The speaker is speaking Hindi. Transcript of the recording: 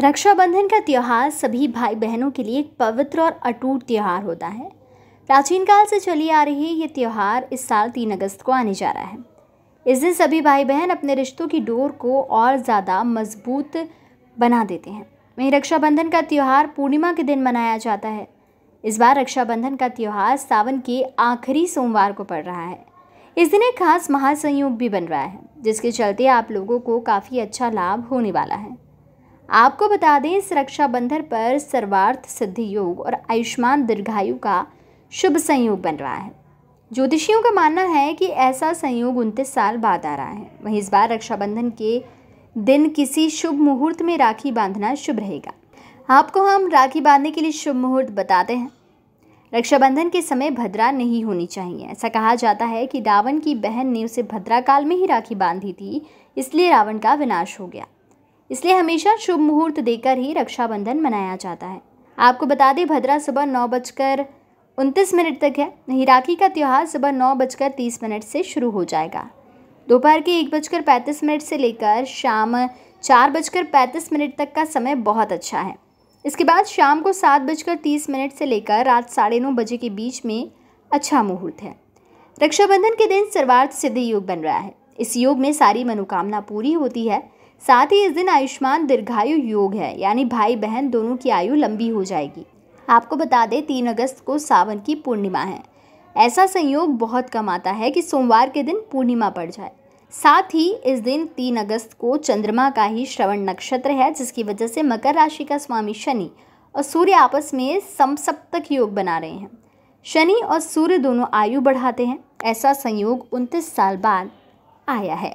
रक्षाबंधन का त्यौहार सभी भाई बहनों के लिए एक पवित्र और अटूट त्यौहार होता है प्राचीन काल से चली आ रही ये त्यौहार इस साल तीन अगस्त को आने जा रहा है इस दिन सभी भाई बहन अपने रिश्तों की डोर को और ज़्यादा मजबूत बना देते हैं वहीं रक्षाबंधन का त्यौहार पूर्णिमा के दिन मनाया जाता है इस बार रक्षाबंधन का त्यौहार सावन के आखिरी सोमवार को पड़ रहा है इस दिन एक खास महासंयोग भी बन रहा है जिसके चलते आप लोगों को काफ़ी अच्छा लाभ होने वाला है आपको बता दें इस रक्षाबंधन पर सर्वार्थ सिद्धि योग और आयुष्मान दीर्घायु का शुभ संयोग बन रहा है ज्योतिषियों का मानना है कि ऐसा संयोग उनतीस साल बाद आ रहा है वहीं इस बार रक्षाबंधन के दिन किसी शुभ मुहूर्त में राखी बांधना शुभ रहेगा आपको हम राखी बांधने के लिए शुभ मुहूर्त बताते हैं रक्षाबंधन के समय भद्रा नहीं होनी चाहिए ऐसा कहा जाता है कि रावण की बहन ने उसे भद्रा काल में ही राखी बांधी थी इसलिए रावण का विनाश हो गया इसलिए हमेशा शुभ मुहूर्त देकर ही रक्षाबंधन मनाया जाता है आपको बता दें भद्रा सुबह नौ बजकर उनतीस मिनट तक है नहीं राखी का त्यौहार सुबह नौ बजकर तीस मिनट से शुरू हो जाएगा दोपहर के एक बजकर पैंतीस मिनट से लेकर शाम चार बजकर पैंतीस मिनट तक का समय बहुत अच्छा है इसके बाद शाम को सात बजकर तीस मिनट से लेकर रात साढ़े नौ बजे के बीच में अच्छा मुहूर्त है रक्षाबंधन के दिन सर्वार्थ सिद्धि योग बन रहा है इस योग में सारी मनोकामना पूरी होती है साथ ही इस दिन आयुष्मान दीर्घायु योग है यानी भाई बहन दोनों की आयु लंबी हो जाएगी आपको बता दें तीन अगस्त को सावन की पूर्णिमा है ऐसा संयोग बहुत कम आता है कि सोमवार के दिन पूर्णिमा पड़ जाए साथ ही इस दिन तीन अगस्त को चंद्रमा का ही श्रवण नक्षत्र है जिसकी वजह से मकर राशि का स्वामी शनि और सूर्य आपस में समसप्तक योग बना रहे हैं शनि और सूर्य दोनों आयु बढ़ाते हैं ऐसा संयोग उनतीस साल बाद आया है